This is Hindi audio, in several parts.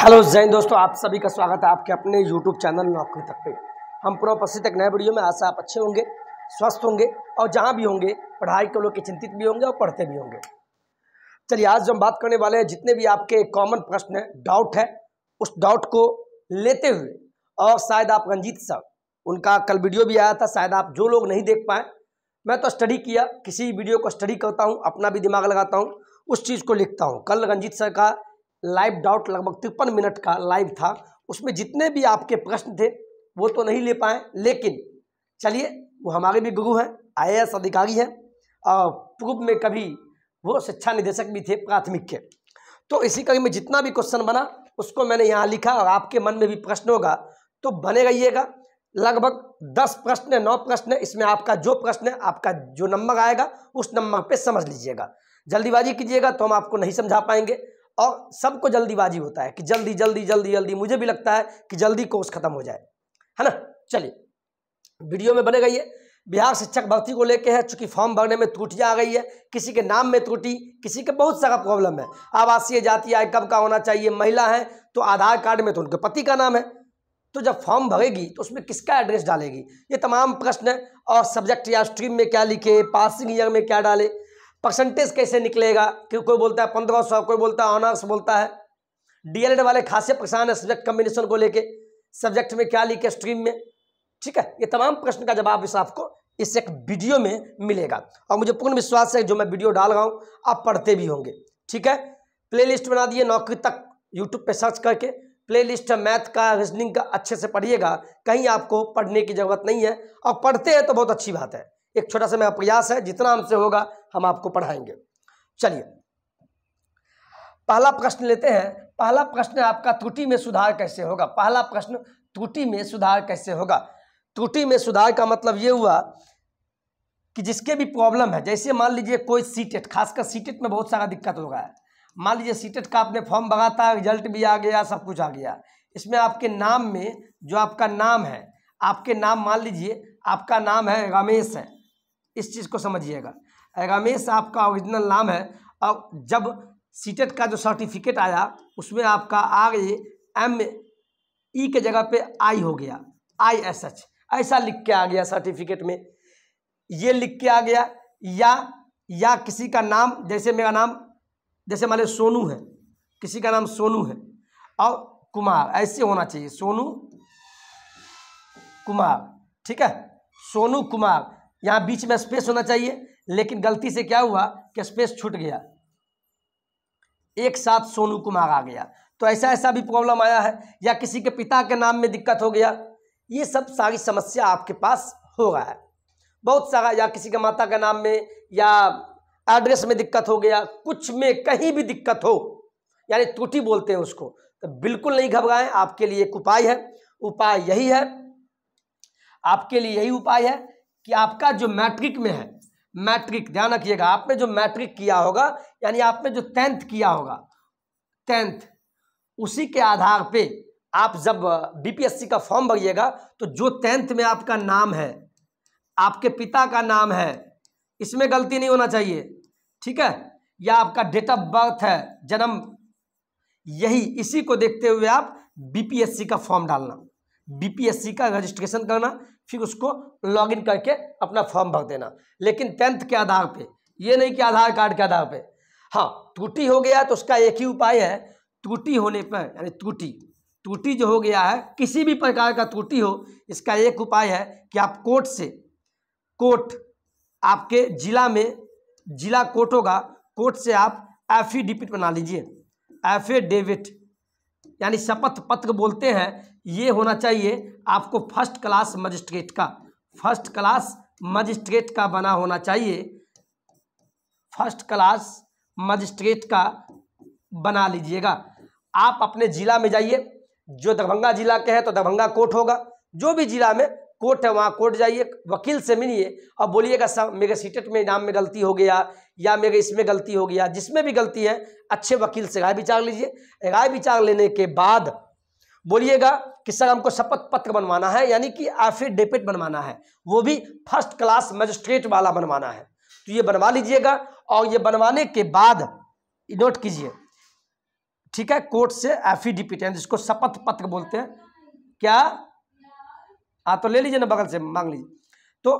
हेलो जैन दोस्तों आप सभी का स्वागत है आपके अपने यूट्यूब चैनल नौकरी तक पे हम पुनः उपस्थित एक नए वीडियो में आशा आप अच्छे होंगे स्वस्थ होंगे और जहां भी होंगे पढ़ाई को लोग चिंतित भी होंगे और पढ़ते भी होंगे चलिए आज जो हम बात करने वाले हैं जितने भी आपके कॉमन प्रश्न है डाउट है उस डाउट को लेते हुए और शायद आप रंजीत साहब उनका कल वीडियो भी आया था शायद आप जो लोग नहीं देख पाए मैं तो स्टडी किया किसी वीडियो को स्टडी करता हूँ अपना भी दिमाग लगाता हूँ उस चीज़ को लिखता हूँ कल रंजीत सर का लाइव डाउट लगभग तिरपन मिनट का लाइव था उसमें जितने भी आपके प्रश्न थे वो तो नहीं ले पाए लेकिन चलिए वो हमारे भी गुरु हैं आई अधिकारी हैं और पूर्व में कभी वो शिक्षा निदेशक भी थे प्राथमिक के तो इसी कड़ी में जितना भी क्वेश्चन बना उसको मैंने यहाँ लिखा और आपके मन में भी प्रश्न होगा तो बने रहिएगा लगभग दस प्रश्न नौ प्रश्न इसमें आपका जो प्रश्न है आपका जो नंबर आएगा उस नंबर पे समझ लीजिएगा जल्दीबाजी कीजिएगा तो हम आपको नहीं समझा पाएंगे और सबको जल्दीबाजी होता है कि जल्दी जल्दी जल्दी जल्दी मुझे भी लगता है कि जल्दी कोर्स खत्म हो जाए है ना चलिए वीडियो में बने है बिहार शिक्षक भर्ती को लेके है चूंकि फॉर्म भरने में त्रुटियाँ आ गई है किसी के नाम में त्रुटि किसी के बहुत सारा प्रॉब्लम है आवासीय जाति आय कब का होना चाहिए महिला है तो आधार कार्ड में तो उनके पति का नाम है तो जब फॉर्म भरेगी तो उसमें किसका एड्रेस डालेगी ये तमाम प्रश्न और सब्जेक्ट या स्ट्रीम में क्या लिखे पासिंग ईयर में क्या डाले परसेंटेज कैसे निकलेगा कि कोई बोलता है पंद्रह सौ कोई बोलता है ऑनर्स बोलता है डीएलएड वाले खासे परेशान है सब्जेक्ट कम्बिनेशन को लेके सब्जेक्ट में क्या लिखे स्ट्रीम में ठीक है ये तमाम प्रश्न का जवाब इस आपको इस एक वीडियो में मिलेगा और मुझे पूर्ण विश्वास है जो मैं वीडियो डाल रहा हूँ आप पढ़ते भी होंगे ठीक है प्ले बना दिए नौकरी तक यूट्यूब पर सर्च करके प्लेलिस्ट है मैथ का रीजनिंग का अच्छे से पढ़िएगा कहीं आपको पढ़ने की ज़रूरत नहीं है और पढ़ते हैं तो बहुत अच्छी बात है एक छोटा सा मेरा प्रयास है जितना हमसे होगा हम आपको पढ़ाएंगे चलिए पहला प्रश्न लेते हैं पहला प्रश्न आपका त्रुटि में सुधार कैसे होगा पहला प्रश्न त्रुटि में सुधार कैसे होगा त्रुटि में सुधार का मतलब ये हुआ कि जिसके भी प्रॉब्लम है जैसे मान लीजिए कोई सीटेट खासकर सीटेट में बहुत सारा दिक्कत हो रहा है मान लीजिए सीटेट का आपने फॉर्म भगाता रिजल्ट भी आ गया सब कुछ आ गया इसमें आपके नाम में जो आपका नाम है आपके नाम मान लीजिए आपका नाम है रमेश है इस चीज़ को समझिएगा रमेश आपका ओरिजिनल नाम है और जब सीटेट का जो सर्टिफिकेट आया उसमें आपका आर ए एम ई के जगह पे आई हो गया आई एस एच ऐसा लिख के आ गया सर्टिफिकेट में ये लिख के आ गया या या किसी का नाम जैसे मेरा नाम जैसे मान लो सोनू है किसी का नाम सोनू है और कुमार ऐसे होना चाहिए सोनू कुमार ठीक है सोनू कुमार यहाँ बीच में स्पेस होना चाहिए लेकिन गलती से क्या हुआ कि स्पेस छूट गया एक साथ सोनू कुमार आ गया तो ऐसा ऐसा भी प्रॉब्लम आया है या किसी के पिता के नाम में दिक्कत हो गया ये सब सारी समस्या आपके पास हो रहा है बहुत सारा या किसी के माता के नाम में या एड्रेस में दिक्कत हो गया कुछ में कहीं भी दिक्कत हो यानी त्रुटि बोलते हैं उसको तो बिल्कुल नहीं घबराएं आपके लिए एक उपाय है उपाय यही है आपके लिए यही उपाय है कि आपका जो मैट्रिक में है मैट्रिक ध्यान रखिएगा आपने जो मैट्रिक किया होगा यानी आपने जो टेंथ किया होगा टेंथ उसी के आधार पे आप जब बीपीएससी का फॉर्म भरिएगा तो जो टेंथ में आपका नाम है आपके पिता का नाम है इसमें गलती नहीं होना चाहिए ठीक है या आपका डेट ऑफ बर्थ है जन्म यही इसी को देखते हुए आप बीपीएससी का फॉर्म डालना बीपीएससी का रजिस्ट्रेशन करना फिर उसको लॉगिन करके अपना फॉर्म भर देना लेकिन टेंथ के आधार पे ये नहीं कि आधार कार्ड के आधार पे हाँ त्रुटि हो गया तो उसका एक ही उपाय है त्रुटि होने पर यानी त्रुटि त्रुटि जो हो गया है किसी भी प्रकार का त्रुटि हो इसका एक उपाय है कि आप कोर्ट से कोर्ट आपके ज़िला में ज़िला कोर्ट होगा कोर्ट से आप एफिडेविट बना लीजिए एफिडेविट यानी शपथ पत्र बोलते हैं ये होना चाहिए आपको फर्स्ट क्लास मजिस्ट्रेट का फर्स्ट क्लास मजिस्ट्रेट का बना होना चाहिए फर्स्ट क्लास मजिस्ट्रेट का बना लीजिएगा आप अपने ज़िला में जाइए जो दरभंगा ज़िला के हैं तो दरभंगा कोर्ट होगा जो भी ज़िला में कोर्ट है वहाँ कोर्ट जाइए वकील से मिलिए और बोलिएगा सर मेरे सीटेट में नाम में गलती हो गया या मेरे इसमें गलती हो गया जिसमें भी गलती है अच्छे वकील से राय विचार लीजिए राय विचार लेने के बाद बोलिएगा कि सर हमको शपथ पत्र बनवाना है यानी कि एफिडेविट बनवाना है वो भी फर्स्ट क्लास मजिस्ट्रेट वाला बनवाना है तो ये बनवा लीजिएगा और ये बनवाने के बाद नोट कीजिए ठीक है कोर्ट से एफिडेविट है जिसको शपथ पत्र बोलते हैं क्या हाँ तो ले लीजिए ना बगल से मांग लीजिए तो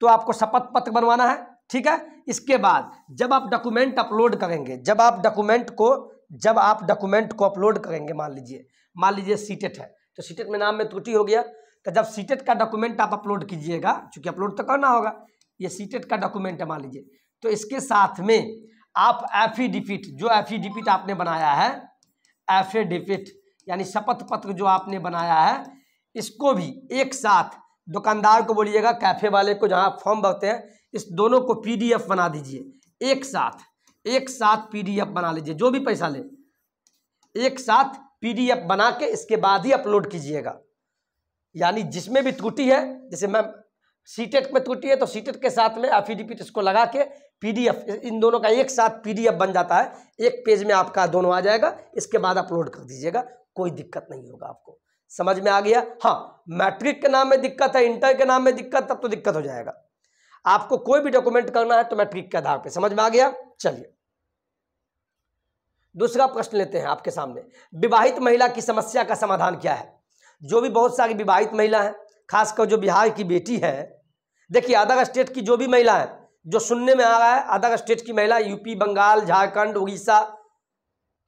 तो आपको शपथ पत्र बनवाना है ठीक है इसके बाद जब आप डॉक्यूमेंट अपलोड करेंगे जब आप डॉक्यूमेंट को जब आप डॉक्यूमेंट को अपलोड करेंगे मान लीजिए मान लीजिए सीटेट e है तो सीटेट e में नाम में त्रुटि हो गया तो जब सीटेट e का डॉक्यूमेंट आप अपलोड कीजिएगा चूँकि अपलोड तो करना होगा ये सीटेट का डॉक्यूमेंट है मान लीजिए तो इसके साथ में आप एफिडिपिट जो एफिडिपिट आपने बनाया है एफिडिपिट यानी शपथ पत्र जो आपने बनाया है इसको भी एक साथ दुकानदार को बोलिएगा कैफ़े वाले को जहाँ फॉर्म भरते हैं इस दोनों को पीडीएफ बना दीजिए एक साथ एक साथ पीडीएफ बना लीजिए जो भी पैसा ले एक साथ पीडीएफ बना के इसके बाद ही अपलोड कीजिएगा यानी जिसमें भी त्रुटि है जैसे मैं सीटेट में त्रुटि है तो सीटेट के साथ में एफिडिपिट इसको लगा के पीडीएफ इन दोनों का एक साथ पीडीएफ बन जाता है एक पेज में आपका दोनों आ जाएगा इसके बाद अपलोड कर दीजिएगा कोई दिक्कत नहीं होगा आपको समझ में आ गया हाँ मैट्रिक के नाम में दिक्कत है इंटर के नाम में दिक्कत तब तो दिक्कत हो जाएगा आपको कोई भी डॉक्यूमेंट करना है तो मैट्रिक के आधार पर समझ में आ गया चलिए दूसरा प्रश्न लेते हैं आपके सामने विवाहित महिला की समस्या का समाधान क्या है जो भी बहुत सारी विवाहित महिला हैं खासकर जो बिहार की बेटी है देखिए अदर स्टेट की जो भी महिला है जो सुनने में आ रहा है अदर स्टेट की महिला यूपी बंगाल झारखंड उड़ीसा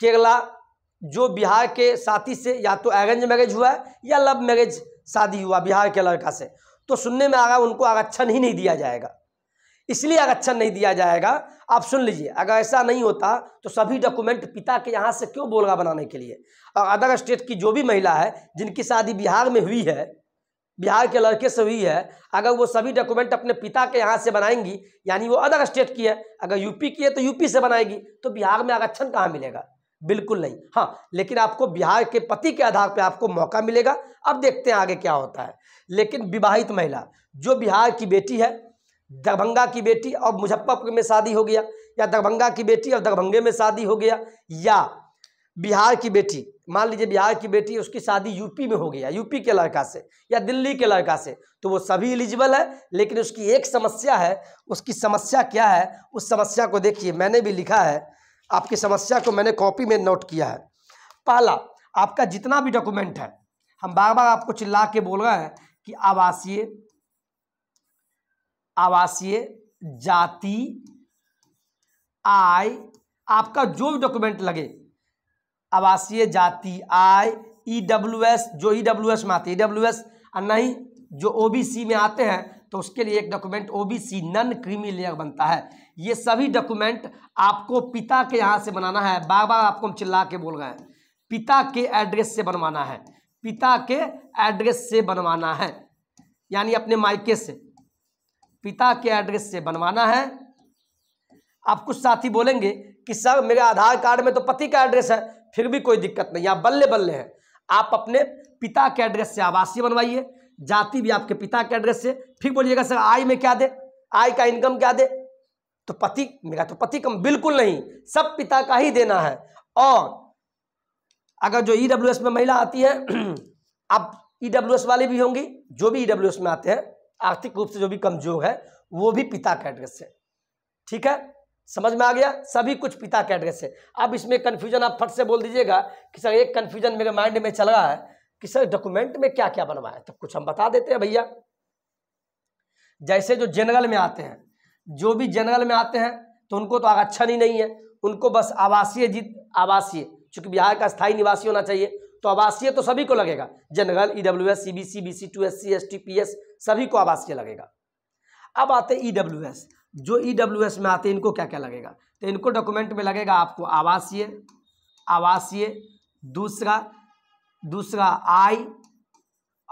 केरला जो बिहार के साथी से या तो अरेंज मैरिज हुआ है या लव मैरिज शादी हुआ बिहार के लड़का से तो सुनने में आ रहा उनको आरक्षण ही नहीं दिया जाएगा इसलिए आरक्षण नहीं दिया जाएगा आप सुन लीजिए अगर ऐसा नहीं होता तो सभी डॉक्यूमेंट पिता के यहाँ से क्यों बोलगा बनाने के लिए और अदर स्टेट की जो भी महिला है जिनकी शादी बिहार में हुई है बिहार के लड़के से हुई है अगर वो सभी डॉक्यूमेंट अपने पिता के यहाँ से बनाएंगी यानी वो अदर स्टेट की है अगर यूपी की है तो यूपी से बनाएगी तो बिहार में आरक्षण कहाँ मिलेगा बिल्कुल नहीं हाँ लेकिन आपको बिहार के पति के आधार पर आपको मौका मिलेगा अब देखते हैं आगे क्या होता है लेकिन विवाहित महिला जो बिहार की बेटी है दरभंगा की बेटी और मुजफ्फरपुर में शादी हो गया या दरभंगा की बेटी और दरभंगे में शादी हो गया या बिहार की बेटी मान लीजिए बिहार की बेटी उसकी शादी यूपी में हो गया यूपी के लड़का से या दिल्ली के लड़का से तो वो सभी एलिजिबल है लेकिन उसकी एक समस्या है उसकी समस्या क्या है उस समस्या को देखिए मैंने भी लिखा है आपकी समस्या को मैंने कॉपी में नोट किया है पहला आपका जितना भी डॉक्यूमेंट है हम बार बार आपको चिल्ला के बोल रहे हैं कि आवासीय आवासीय जाति आय आपका जो भी डॉक्यूमेंट लगे आवासीय जाति आय ई डब्ल्यू एस जो ई डब्ल्यू एस में आते ई डब्ल्यू एस और नहीं जो ओ बी सी में आते हैं तो उसके लिए एक document O B C non creamy layer बनता है ये सभी डॉक्यूमेंट आपको पिता के यहाँ से बनाना है बार बार आपको हम चिल्ला के बोल रहे हैं पिता के एड्रेस से बनवाना है पिता के एड्रेस से बनवाना है यानी अपने मायके से पिता के एड्रेस से बनवाना है आप कुछ साथी बोलेंगे कि सर मेरे आधार कार्ड में तो पति का एड्रेस है फिर भी कोई दिक्कत नहीं आप बल्ले बल्ले हैं आप अपने पिता के एड्रेस से आवासीय बनवाइए जाति भी आपके पिता के एड्रेस से फिर बोलिएगा सर आय में क्या दे आय का इनकम क्या दे तो पति मेरा तो पति कम बिल्कुल नहीं सब पिता का ही देना है और अगर जो ई e में महिला आती है अब ई e वाले भी होंगी जो भी ई e में आते हैं आर्थिक रूप से जो भी कमजोर है वो भी पिता का एड्रेस है ठीक है समझ में आ गया सभी कुछ पिता का एड्रेस है अब इसमें कन्फ्यूजन आप फट से बोल दीजिएगा कि सर एक कन्फ्यूजन मेरे माइंड में चल रहा है कि सर डॉक्यूमेंट में क्या क्या बनवाया तो कुछ हम बता देते हैं भैया जैसे जो जनरल में आते हैं जो भी जनरल में आते हैं तो उनको तो आरक्षण अच्छा ही नहीं है उनको बस आवासीय जीत आवासीय चूँकि बिहार का स्थायी निवासी होना चाहिए तो आवासीय तो सभी को लगेगा general E W S C B C B C two S C S T P S सभी को आवासीय लगेगा अब आते ई डब्ल्यू एस जो ई डब्ल्यू एस में आते हैं इनको क्या क्या लगेगा तो इनको डॉक्यूमेंट में लगेगा आपको आवासीय आवासीय दूसरा दूसरा आय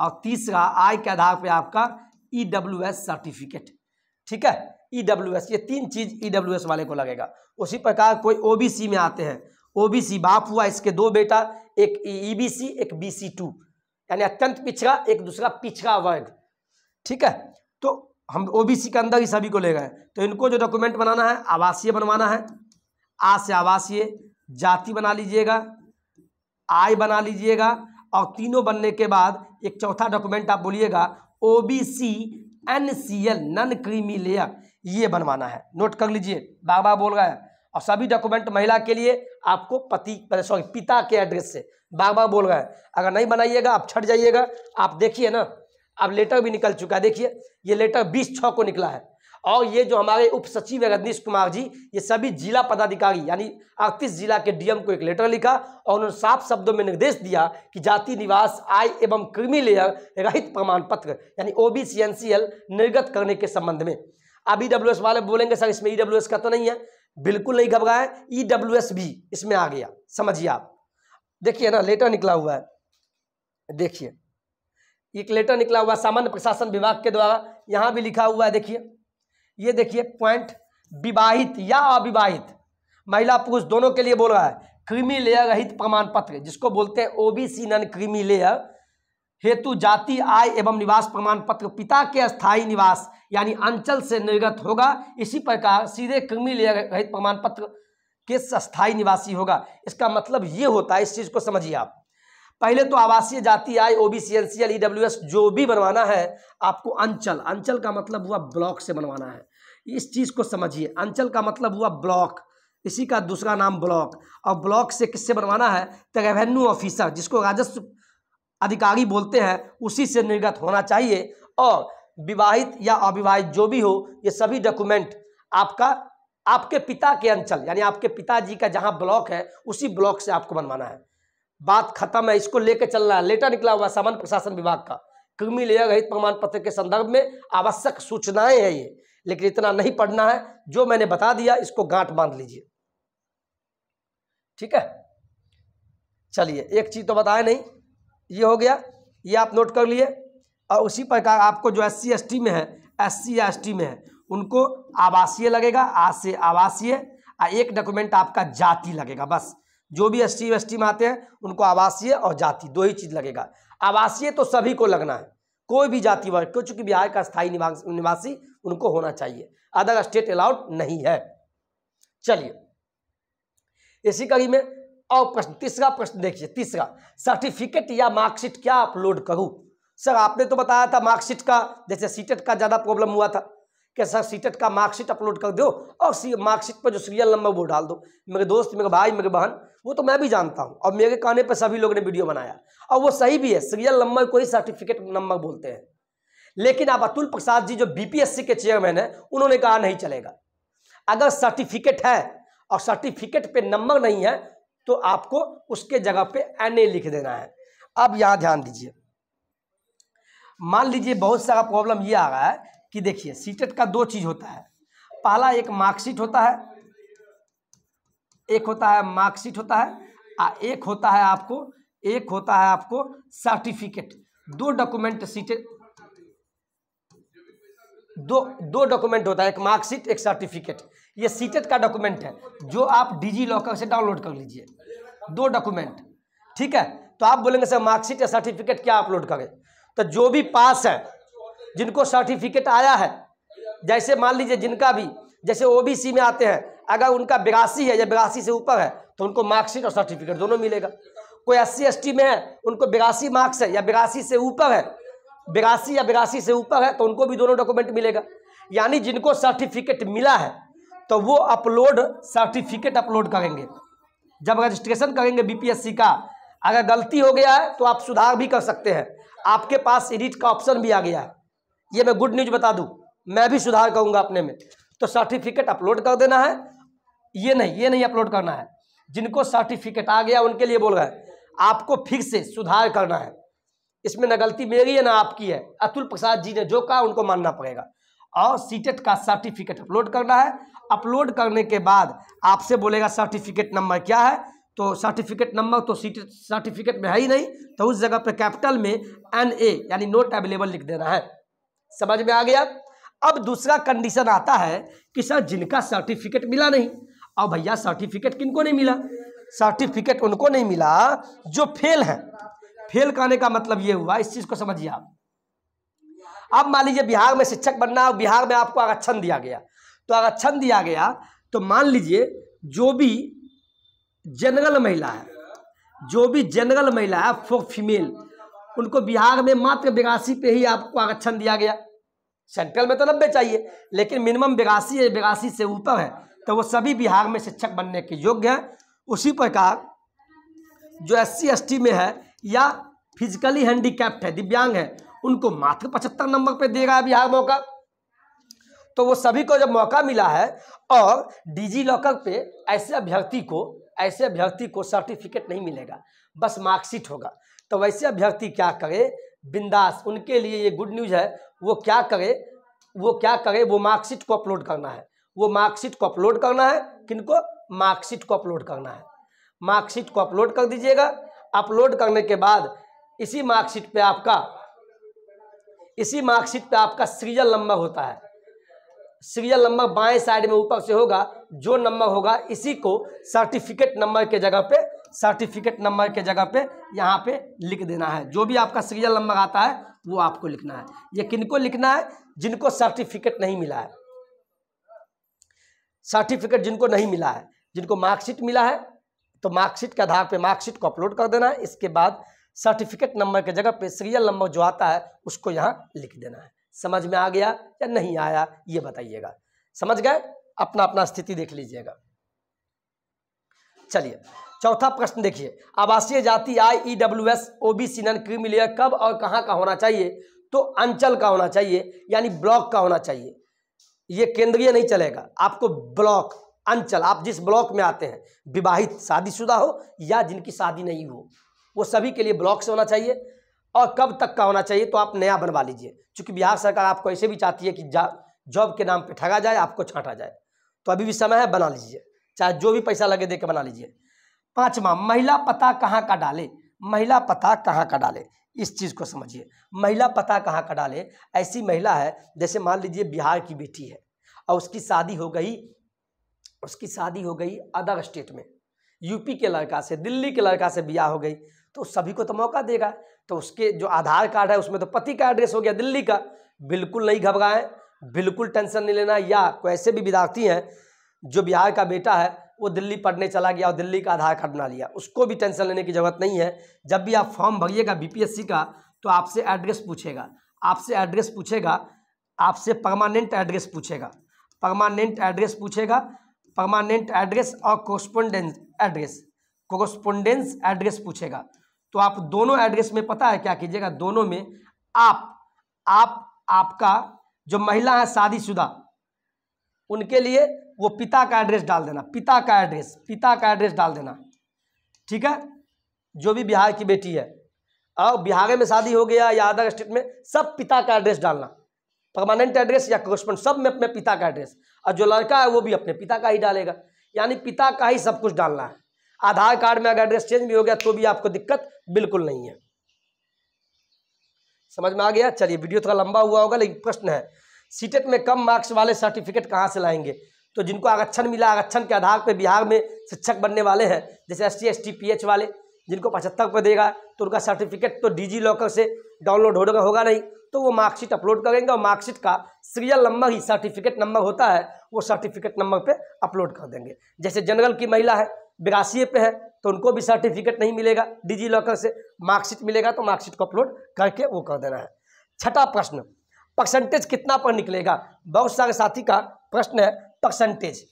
और तीसरा आय के आधार पर आपका ई डब्ल्यू एस सर्टिफिकेट ठीक है ई e ये तीन चीज़ ई e वाले को लगेगा उसी प्रकार कोई ओ में आते हैं ओ बाप हुआ इसके दो बेटा एक ई बी सी एक बी सी टू यानी अत्यंत पिछड़ा एक दूसरा पिछड़ा वर्ग ठीक है तो हम ओ बी सी के अंदर ही सभी को ले गए तो इनको जो डॉक्यूमेंट बनाना है आवासीय बनवाना है आ से आवासीय जाति बना लीजिएगा आय बना लीजिएगा और तीनों बनने के बाद एक चौथा डॉक्यूमेंट आप बोलिएगा O B C N C L non creamy layer ये बनवाना है नोट कर लीजिए बाबा बोल रहा है और सभी डॉक्यूमेंट महिला के लिए आपको पति सॉरी पिता के एड्रेस से बाबा बोल रहा है अगर नहीं बनाइएगा आप छट जाइएगा आप देखिए ना अब लेटर भी निकल चुका है देखिए ये लेटर बीस छः को निकला है और ये जो हमारे उप सचिव है रजनीश कुमार जी ये सभी जिला पदाधिकारी यानी अड़तीस जिला के डीएम को एक लेटर लिखा और उन्होंने साफ शब्दों में निर्देश दिया कि जाति निवास आय एवं कृमि लेयर रहित प्रमाण पत्र यानी ओ बी निर्गत करने के संबंध में अब ई डब्ल्यू एस वाले बोलेंगे सर इसमें ई डब्ल्यू एस का तो नहीं है बिल्कुल नहीं घबराएं ई डब्ल्यू एस भी इसमें आ गया समझिए आप देखिए ना लेटर निकला हुआ है देखिए एक लेटर निकला हुआ सामान्य प्रशासन विभाग के द्वारा यहाँ भी लिखा हुआ है देखिए ये देखिए पॉइंट विवाहित या अविवाहित महिला पुरुष दोनों के लिए बोल रहा है क्रीमी लेयर रहित प्रमाण पत्र जिसको बोलते हैं ओबीसी नन क्रीमी लेयर हेतु जाति आय एवं निवास प्रमाण पत्र पिता के स्थायी निवास यानी अंचल से निर्गत होगा इसी प्रकार सीधे कृमि रहित प्रमाण पत्र के स्थायी निवासी होगा इसका मतलब ये होता है इस चीज़ को समझिए आप पहले तो आवासीय जाति आय O B C N C L E W S जो भी बनवाना है आपको अंचल अंचल का मतलब हुआ ब्लॉक से बनवाना है इस चीज़ को समझिए अंचल का मतलब हुआ ब्लॉक इसी का दूसरा नाम ब्लॉक और ब्लॉक से किससे बनवाना है तो रेवेन्यू ऑफिसर जिसको राजस्व अधिकारी बोलते हैं उसी से निर्गत होना चाहिए और विवाहित या अविवाहित जो भी हो ये सभी डॉक्यूमेंट आपका आपके पिता के अंचल यानी आपके पिताजी का जहाँ ब्लॉक है उसी ब्लॉक से आपको बनवाना है बात खत्म है इसको लेकर चलना है लेटर निकला हुआ सामान्य प्रशासन विभाग का कृमि लेयर रहित प्रमाण पत्र के संदर्भ में आवश्यक सूचनाएं हैं ये लेकिन इतना नहीं पढ़ना है जो मैंने बता दिया इसको गांठ बांध लीजिए ठीक है चलिए एक चीज तो बताए नहीं ये हो गया ये आप नोट कर लिए और उसी प्रकार आपको जो एस सी में है एस सी एस में है उनको आवासीय लगेगा आज से आवासीय आ एक डॉक्यूमेंट आपका जाति लगेगा बस जो भी एस टी में आते हैं उनको आवासीय और जाति दो ही चीज़ लगेगा आवासीय तो सभी को लगना है कोई भी जाति वर्ग क्यों चूँकि बिहार का स्थायी निवासी उनको होना चाहिए अदर स्टेट अलाउड नहीं है चलिए इसी कड़ी में और प्रश्न तीसरा प्रश्न देखिए तीसरा सर्टिफिकेट या मार्कशीट क्या अपलोड करूं सर आपने तो बताया था मार्कशीट का जैसे सीटेट का ज़्यादा प्रॉब्लम हुआ था कि सर सीटेट का मार्कशीट अपलोड कर दो और मार्कशीट पर जो सीरियल नंबर वो डाल दो मेरे दोस्त मेरे भाई मेरे बहन वो तो मैं भी जानता हूँ और मेरे कहने पर सभी लोग ने वीडियो बनाया और वो सही भी है सीरियल नंबर को ही सर्टिफिकेट नंबर बोलते हैं लेकिन अब अतुल प्रसाद जी जो बीपीएससी के चेयरमैन हैं उन्होंने कहा नहीं चलेगा अगर सर्टिफिकेट है और सर्टिफिकेट पे नंबर नहीं है तो आपको उसके जगह पे एन ए लिख देना है अब यहाँ ध्यान दीजिए मान लीजिए बहुत सारा प्रॉब्लम ये आ रहा है कि देखिए सीटेट का दो चीज़ होता है पहला एक मार्कशीट होता है एक होता है मार्कशीट होता है आ एक होता है आपको एक होता है आपको सर्टिफिकेट दो डॉक्यूमेंट सीटेट दो दो डॉक्यूमेंट होता है एक मार्कशीट एक सर्टिफिकेट ये सीटेट का डॉक्यूमेंट है जो आप डिजी लॉकर से डाउनलोड कर लीजिए दो डॉक्यूमेंट ठीक है तो आप बोलेंगे सर मार्कशीट या सर्टिफिकेट क्या अपलोड करें तो जो भी पास है जिनको सर्टिफिकेट आया है जैसे मान लीजिए जिनका भी जैसे ओ में आते हैं अगर उनका बिरासी है या बिरासी से ऊपर है तो उनको मार्कशीट और सर्टिफिकेट दोनों मिलेगा कोई एस सी में है उनको बिरासी मार्क्स है या बिरासी से ऊपर है बिरासी या बिरासी से ऊपर है तो उनको भी दोनों डॉक्यूमेंट मिलेगा यानी जिनको सर्टिफिकेट मिला है तो वो अपलोड सर्टिफिकेट अपलोड करेंगे जब रजिस्ट्रेशन करेंगे बीपीएससी का अगर गलती हो गया है तो आप सुधार भी कर सकते हैं आपके पास एडिट का ऑप्शन भी आ गया है ये मैं गुड न्यूज़ बता दूँ मैं भी सुधार करूँगा अपने में तो सर्टिफिकेट अपलोड कर देना है ये नहीं ये नहीं अपलोड करना है जिनको सर्टिफिकेट आ गया उनके लिए बोल रहा है आपको फिर से सुधार करना है इसमें ना गलती मेरी है ना आपकी है अतुल प्रसाद जी ने जो कहा उनको मानना पड़ेगा और सीटेट का सर्टिफिकेट अपलोड करना है अपलोड करने के बाद आपसे बोलेगा सर्टिफिकेट नंबर क्या है तो सर्टिफिकेट नंबर तो सीट सर्टिफिकेट में है ही नहीं तो उस जगह पर कैपिटल में एन ए यानी नोट अवेलेबल लिख देना है समझ में आ गया अब दूसरा कंडीशन आता है कि सर जिनका सर्टिफिकेट मिला नहीं और भैया सर्टिफिकेट किनको नहीं मिला सर्टिफिकेट उनको नहीं मिला जो फेल है फेल करने का मतलब ये हुआ इस चीज़ को समझिए आप अब मान लीजिए बिहार में शिक्षक बनना और बिहार में आपको आरक्षण दिया गया तो आरक्षण दिया गया तो मान लीजिए जो भी जनरल महिला है जो भी जनरल महिला है फॉर फीमेल उनको बिहार में मात्र बिरासी पे ही आपको आरक्षण दिया गया सेंट्रल में तो नब्बे चाहिए लेकिन मिनिमम बिरासी या बेरासी से ऊपर है तो वो सभी बिहार में शिक्षक बनने के योग्य हैं उसी प्रकार जो एस सी में है या फिजिकली हैंडीकैप्ट है दिव्यांग है उनको मात्र पचहत्तर नंबर पे दे रहा है बिहार मौका तो वो सभी को जब मौका मिला है और डिजी लॉकर पे ऐसे अभ्यर्थी को ऐसे अभ्यर्थी को सर्टिफिकेट नहीं मिलेगा बस मार्कशीट होगा तो वैसे अभ्यर्थी क्या करे बिंदास उनके लिए ये गुड न्यूज़ है वो क्या करे वो क्या करे वो मार्कशीट को अपलोड करना है वो मार्कशीट को अपलोड करना है किनको मार्कशीट को अपलोड करना है मार्कशीट को अपलोड कर दीजिएगा अपलोड करने के बाद इसी मार्कशीट पे आपका इसी मार्कशीट पे आपका सीरियल नंबर होता है सीरियल नंबर बाएं साइड में ऊपर से होगा जो नंबर होगा इसी को सर्टिफिकेट नंबर के जगह पे सर्टिफिकेट नंबर के जगह पे यहाँ पे लिख देना है जो भी आपका सीरियल नंबर आता है वो आपको लिखना है ये किनको लिखना है जिनको सर्टिफिकेट नहीं मिला है सर्टिफिकेट जिनको नहीं मिला है जिनको मार्कशीट मिला है तो मार्कशीट के आधार पर मार्कशीट को अपलोड कर देना है इसके बाद सर्टिफिकेट नंबर के जगह पे सीरियल नंबर जो आता है उसको यहाँ लिख देना है समझ में आ गया या नहीं आया ये बताइएगा समझ गए अपना अपना स्थिति देख लीजिएगा चलिए चौथा प्रश्न देखिए आवासीय जाति I E W S O B C non creamy layer कब और कहाँ का होना चाहिए तो अंचल का होना चाहिए यानी ब्लॉक का होना चाहिए ये केंद्रीय नहीं चलेगा आपको ब्लॉक अंचल आप जिस ब्लॉक में आते हैं विवाहित शादीशुदा हो या जिनकी शादी नहीं हो वो सभी के लिए ब्लॉक से होना चाहिए और कब तक का होना चाहिए तो आप नया बनवा लीजिए क्योंकि बिहार सरकार आपको ऐसे भी चाहती है कि जॉब के नाम पर ठगा जाए आपको छाटा जाए तो अभी भी समय है बना लीजिए चाहे जो भी पैसा लगे दे के बना लीजिए पाँचवा महिला पता कहाँ का डाले महिला पता कहाँ का डाले इस चीज़ को समझिए महिला पता कहाँ का डाले ऐसी महिला है जैसे मान लीजिए बिहार की बेटी है और उसकी शादी हो गई उसकी शादी हो गई अदर स्टेट में यूपी के लड़का से दिल्ली के लड़का से ब्याह हो गई तो सभी को तो मौका देगा तो उसके जो आधार कार्ड है उसमें तो पति का एड्रेस हो गया दिल्ली का बिल्कुल नहीं घबराएं बिल्कुल टेंशन नहीं लेना या कोई ऐसे भी विद्यार्थी हैं जो बिहार का बेटा है वो दिल्ली पढ़ने चला गया और दिल्ली का आधार कार्ड बना लिया उसको भी टेंशन लेने की ज़रूरत नहीं है जब भी आप फॉर्म भरिएगा बीपीएससी का तो आपसे एड्रेस पूछेगा आपसे एड्रेस पूछेगा आपसे परमानेंट एड्रेस पूछेगा परमानेंट एड्रेस पूछेगा परमानेंट एड्रेस और कोरस्पोंडेंस एड्रेस कोरस्पोंडेंस एड्रेस पूछेगा तो आप दोनों एड्रेस में पता है क्या कीजिएगा दोनों में आप आप आपका जो महिला है शादीशुदा उनके लिए वो पिता का एड्रेस डाल देना पिता का एड्रेस पिता का एड्रेस डाल देना ठीक है जो भी बिहार की बेटी है और बिहार में शादी हो गया या अदर स्टेट में सब पिता का एड्रेस डालना परमानेंट एड्रेस या कोरस्पोंड सब में अपने पिता का एड्रेस और जो लड़का है वो भी अपने पिता का ही डालेगा यानी पिता का ही सब कुछ डालना है आधार कार्ड में अगर एड्रेस चेंज भी हो गया तो भी आपको दिक्कत बिल्कुल नहीं है समझ में आ गया चलिए वीडियो थोड़ा लंबा हुआ होगा लेकिन प्रश्न है सीटेट e में कम मार्क्स वाले सर्टिफिकेट कहाँ से लाएंगे तो जिनको आरक्षण मिला आरक्षण के आधार पर बिहार में शिक्षक बनने वाले हैं जैसे एस टी वाले जिनको पचहत्तर पर देगा तो उनका सर्टिफिकेट तो डिजी लॉकर से डाउनलोड हो होगा नहीं तो वो मार्कशीट अपलोड करेंगे और मार्कशीट का सीरियल नंबर ही सर्टिफिकेट नंबर होता है वो सर्टिफिकेट नंबर पे अपलोड कर देंगे जैसे जनरल की महिला है बिरासी पे है तो उनको भी सर्टिफिकेट नहीं मिलेगा डिजी लॉकर से मार्कशीट मिलेगा तो मार्कशीट को अपलोड करके वो कर देना है छठा प्रश्न परसेंटेज कितना पर निकलेगा बहुत सारे साथी का प्रश्न है परसेंटेज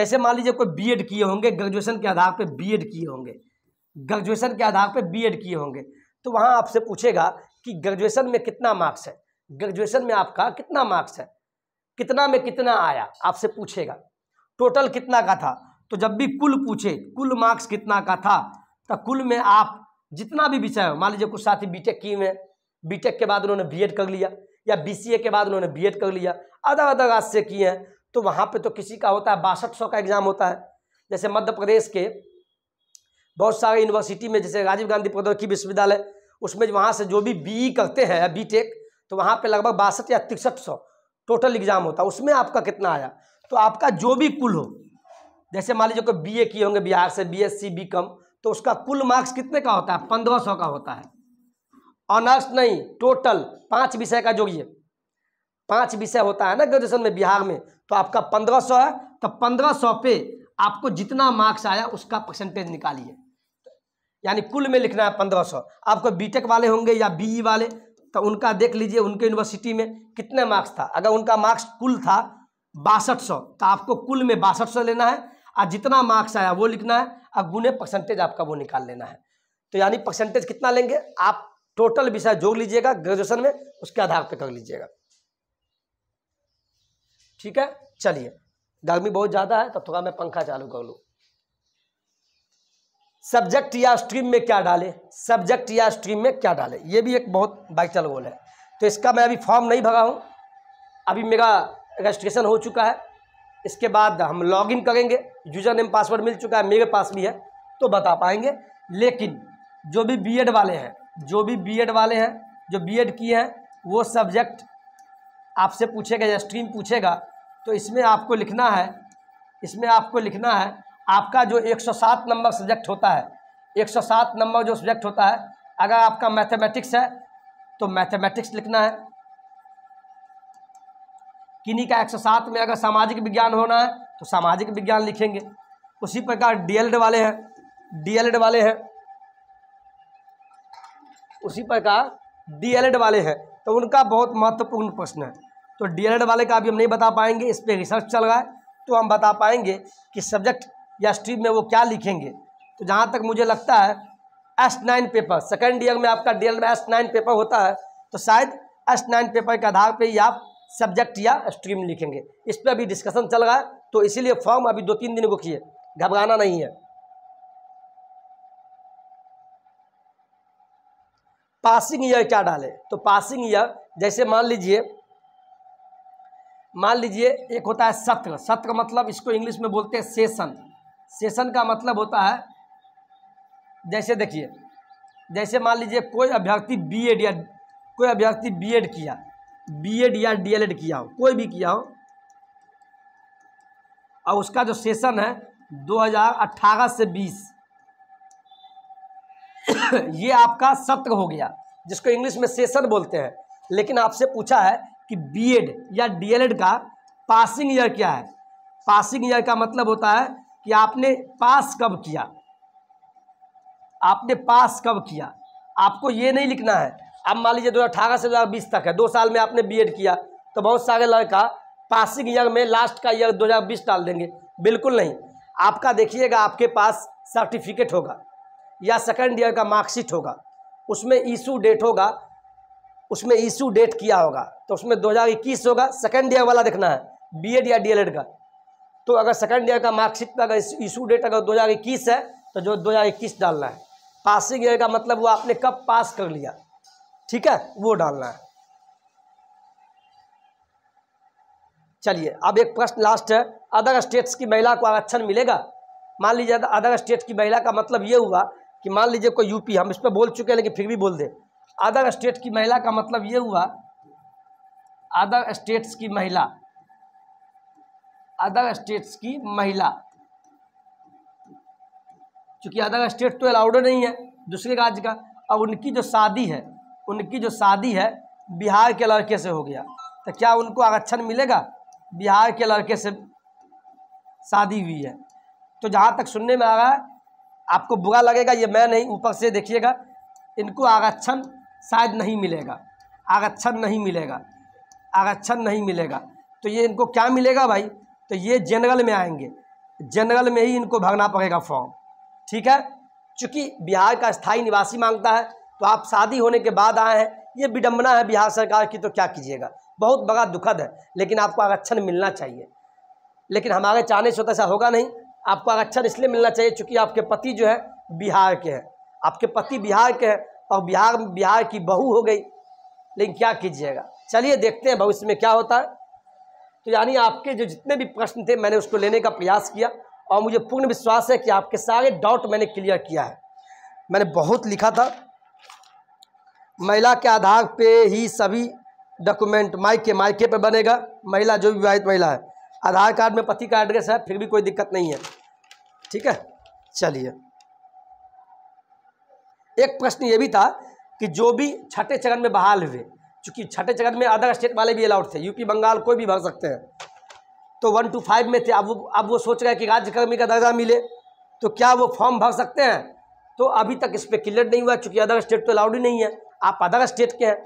जैसे मान लीजिए कोई बी किए होंगे ग्रेजुएशन के आधार पर बी किए होंगे ग्रेजुएशन के आधार पर बीएड किए होंगे तो वहाँ आपसे पूछेगा कि ग्रेजुएशन में कितना मार्क्स है ग्रेजुएशन में आपका कितना मार्क्स है कितना में कितना आया आपसे पूछेगा टोटल कितना का था तो जब भी कुल पूछे कुल मार्क्स कितना का था तो कुल में आप जितना भी विषय हो मान लीजिए कुछ साथी टेक किए हुए बीटेक के बाद उन्होंने बीएड कर लिया या बीसीए के बाद उन्होंने बीएड कर लिया अलग अलग आज से किए हैं तो वहाँ पे तो किसी का होता है बासठ सौ का एग्ज़ाम होता है जैसे मध्य प्रदेश के बहुत सारे यूनिवर्सिटी में जैसे राजीव गांधी प्रौद्योगिकी विश्वविद्यालय उसमें वहाँ से जो भी बी e करते हैं या बी टेक तो वहाँ पर लगभग बासठ या तिरसठ सौ टोटल एग्ज़ाम होता है उसमें आपका कितना आया तो आपका जो भी कुल हो जैसे मान लीजिए कोई बी ए किए होंगे बिहार से B S C B com तो उसका कुल मार्क्स कितने का होता है पंद्रह सौ का होता है ऑनर्स नहीं टोटल पाँच विषय का जोड़िए पाँच विषय होता है ना ग्रेजुएशन में बिहार में तो आपका पंद्रह सौ है तो पंद्रह सौ पे आपको जितना मार्क्स आया उसका परसेंटेज निकालिए यानी कुल में लिखना है पंद्रह सौ आपको बीटेक वाले होंगे या बीई e वाले तो उनका देख लीजिए उनके यूनिवर्सिटी में कितने मार्क्स था अगर उनका मार्क्स कुल था बासठ सौ तो आपको कुल में बासठ सौ लेना है और जितना मार्क्स आया वो लिखना है और गुने परसेंटेज आपका वो निकाल लेना है तो यानी परसेंटेज कितना लेंगे आप टोटल विषय जोड़ लीजिएगा ग्रेजुएशन में उसके आधार पर कर लीजिएगा ठीक है चलिए गर्मी बहुत ज़्यादा है तो थोड़ा मैं पंखा चालू कर लूँ सब्जेक्ट या स्ट्रीम में क्या डालें सब्जेक्ट या स्ट्रीम में क्या डालें ये भी एक बहुत वाइटल गोल है तो इसका मैं अभी फॉर्म नहीं भरा हूँ अभी मेरा रजिस्ट्रेशन हो चुका है इसके बाद हम लॉगिन करेंगे यूजर नेम पासवर्ड मिल चुका है मेरे पास भी है तो बता पाएंगे लेकिन जो भी बी वाले हैं जो भी बी वाले हैं जो एड किए हैं वो सब्जेक्ट आपसे पूछेगा या स्ट्रीम पूछेगा तो इसमें आपको लिखना है इसमें आपको लिखना है आपका जो 107 नंबर सब्जेक्ट होता है 107 नंबर जो सब्जेक्ट होता है अगर आपका मैथमेटिक्स है तो मैथमेटिक्स लिखना है किन्हीं का 107 में अगर सामाजिक विज्ञान होना है तो सामाजिक विज्ञान लिखेंगे उसी प्रकार डीएलएड वाले हैं डीएलएड वाले हैं उसी प्रकार डीएलएड वाले हैं तो उनका बहुत महत्वपूर्ण प्रश्न है तो डीएलएड वाले का अभी हम नहीं बता पाएंगे इस पर रिसर्च चल रहा है तो हम बता पाएंगे कि सब्जेक्ट या स्ट्रीम में वो क्या लिखेंगे तो जहाँ तक मुझे लगता है S nine paper second year में आपका डी में एस नाइन पेपर होता है तो शायद एस नाइन पेपर के आधार पर ही आप सब्जेक्ट या स्ट्रीम लिखेंगे इस पर अभी डिस्कशन चल रहा है तो इसीलिए फॉर्म अभी दो तीन दिन रुकिए घबराना नहीं है पासिंग ईयर क्या डाले तो पासिंग ईयर जैसे मान लीजिए मान लीजिए एक होता है सत्र सत्र मतलब इसको इंग्लिश में बोलते हैं सेशन सेशन का मतलब होता है जैसे देखिए जैसे मान लीजिए कोई अभ्यर्थी बीएड या कोई अभ्यर्थी बीएड किया बीएड या डीएलएड किया हो कोई भी किया हो और उसका जो सेशन है 2018 से 20 ये आपका सत्र हो गया जिसको इंग्लिश में सेशन बोलते हैं लेकिन आपसे पूछा है कि बीएड या डीएलएड का पासिंग ईयर क्या है पासिंग ईयर का मतलब होता है कि आपने पास कब किया आपने पास कब किया आपको ये नहीं लिखना है अब मान लीजिए दो हज़ार से दो तक है दो साल में आपने बीएड किया तो बहुत सारे लड़का पासिंग ईयर में लास्ट का ईयर 2020 डाल देंगे बिल्कुल नहीं आपका देखिएगा आपके पास सर्टिफिकेट होगा या सेकेंड ईयर का मार्कशीट होगा उसमें ईशू डेट होगा उसमें ईशू डेट किया होगा तो उसमें 2021 होगा सेकेंड ईयर वाला देखना है बीएड या डीएलएड का तो अगर सेकंड ईयर का मार्कशीट में अगर इशू डेट अगर दो हज़ार इक्कीस है तो जो दो हज़ार इक्कीस डालना है पासिंग ईयर का मतलब वो आपने कब पास कर लिया ठीक है वो डालना है चलिए अब एक प्रश्न लास्ट है अदर स्टेट्स की महिला को आरक्षण मिलेगा मान लीजिए अदर स्टेट की महिला का मतलब ये हुआ कि मान लीजिए कोई यूपी हम इस पर बोल चुके हैं लेकिन फिर भी बोल दें अदर स्टेट की महिला का मतलब ये हुआ अदर स्टेट्स की महिला अदर स्टेट्स की महिला क्योंकि अदर स्टेट तो अलाउड नहीं है दूसरे राज्य का अब उनकी जो शादी है उनकी जो शादी है बिहार के लड़के से हो गया तो क्या उनको आरक्षण मिलेगा बिहार के लड़के से शादी हुई है तो जहाँ तक सुनने में आ रहा है आपको बुरा लगेगा ये मैं नहीं ऊपर से देखिएगा इनको आरक्षण शायद नहीं मिलेगा आरक्षण नहीं मिलेगा आरक्षण नहीं मिलेगा तो ये इनको क्या मिलेगा भाई तो ये जनरल में आएंगे जनरल में ही इनको भरना पड़ेगा फॉर्म ठीक है चूँकि बिहार का स्थायी निवासी मांगता है तो आप शादी होने के बाद आए हैं ये विडम्बना है बिहार सरकार की तो क्या कीजिएगा बहुत बड़ा दुखद है लेकिन आपको आरक्षण मिलना चाहिए लेकिन हमारे चाहने से ऐसा होगा नहीं आपको आरक्षण इसलिए मिलना चाहिए चूँकि आपके पति जो है बिहार के हैं आपके पति बिहार के हैं और बिहार बिहार की बहू हो गई लेकिन क्या कीजिएगा चलिए देखते हैं भविष्य में क्या होता है तो यानी आपके जो जितने भी प्रश्न थे मैंने उसको लेने का प्रयास किया और मुझे पूर्ण विश्वास है कि आपके सारे डाउट मैंने क्लियर किया है मैंने बहुत लिखा था महिला के आधार पे ही सभी डॉक्यूमेंट मायके मायके पे बनेगा महिला जो विवाहित महिला है आधार कार्ड में पति का एड्रेस है फिर भी कोई दिक्कत नहीं है ठीक है चलिए एक प्रश्न ये भी था कि जो भी छठे चरण में बहाल हुए चूँकि छठे चरण में अदर स्टेट वाले भी अलाउड थे यूपी बंगाल कोई भी भर सकते हैं तो वन टू फाइव में थे अब वो अब वो सोच रहे हैं कि राज्यकर्मी का दर्जा मिले तो क्या वो फॉर्म भर सकते हैं तो अभी तक इस पर क्लियर नहीं हुआ चूँकि अदर स्टेट तो अलाउड ही नहीं है आप अदर स्टेट के हैं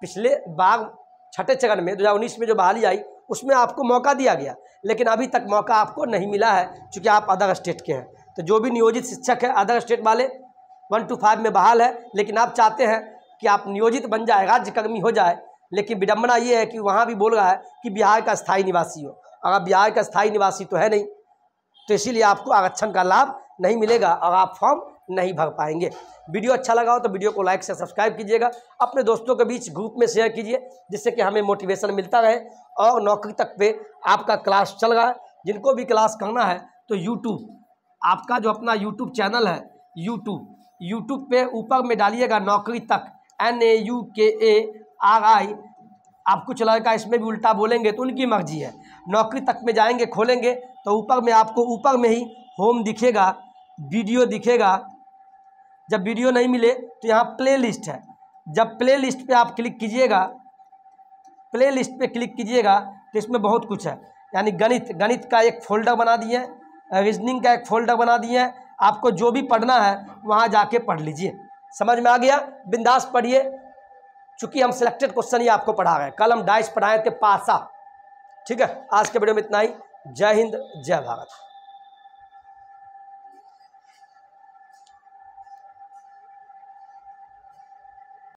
पिछले बार छठे चरण में उन्नीस में जो बहाली आई उसमें आपको मौका दिया गया लेकिन अभी तक मौका आपको नहीं मिला है चूँकि आप अदर स्टेट के हैं तो जो भी नियोजित शिक्षक है अदर स्टेट वाले वन टू फाइव में बहाल है लेकिन आप चाहते हैं कि आप नियोजित बन जाए राज्यकर्मी हो जाए लेकिन विडम्बना ये है कि वहाँ भी बोल रहा है कि बिहार का स्थायी निवासी हो अगर बिहार का स्थायी निवासी तो है नहीं तो इसीलिए आपको आरक्षण का लाभ नहीं मिलेगा और आप फॉर्म नहीं भर पाएंगे वीडियो अच्छा लगा हो तो वीडियो को लाइक से सब्सक्राइब कीजिएगा अपने दोस्तों के बीच ग्रुप में शेयर कीजिए जिससे कि हमें मोटिवेशन मिलता रहे और नौकरी तक पे आपका क्लास चल रहा है जिनको भी क्लास करना है तो यूट्यूब आपका जो अपना यूट्यूब चैनल है यूट्यूब यूट्यूब पर ऊपर में डालिएगा नौकरी तक एन ए यू के ए आर आई आप कुछ लड़का इसमें भी उल्टा बोलेंगे तो उनकी मर्जी है नौकरी तक में जाएंगे खोलेंगे तो ऊपर में आपको ऊपर में ही होम दिखेगा वीडियो दिखेगा जब वीडियो नहीं मिले तो यहाँ प्ले लिस्ट है जब प्ले लिस्ट पर आप क्लिक कीजिएगा प्ले लिस्ट पर क्लिक कीजिएगा तो इसमें बहुत कुछ है यानी गणित गणित का एक फोल्डर बना दिए रीजनिंग का एक फोल्डर बना दिए आपको जो भी पढ़ना है वहाँ जाके पढ़ लीजिए समझ में आ गया बिंदास पढ़िए चूंकि हम सिलेक्टेड क्वेश्चन ही आपको पढ़ा गए कल हम डाइस पढ़ाए थे पासा ठीक है आज के वीडियो में इतना ही जय हिंद जय भारत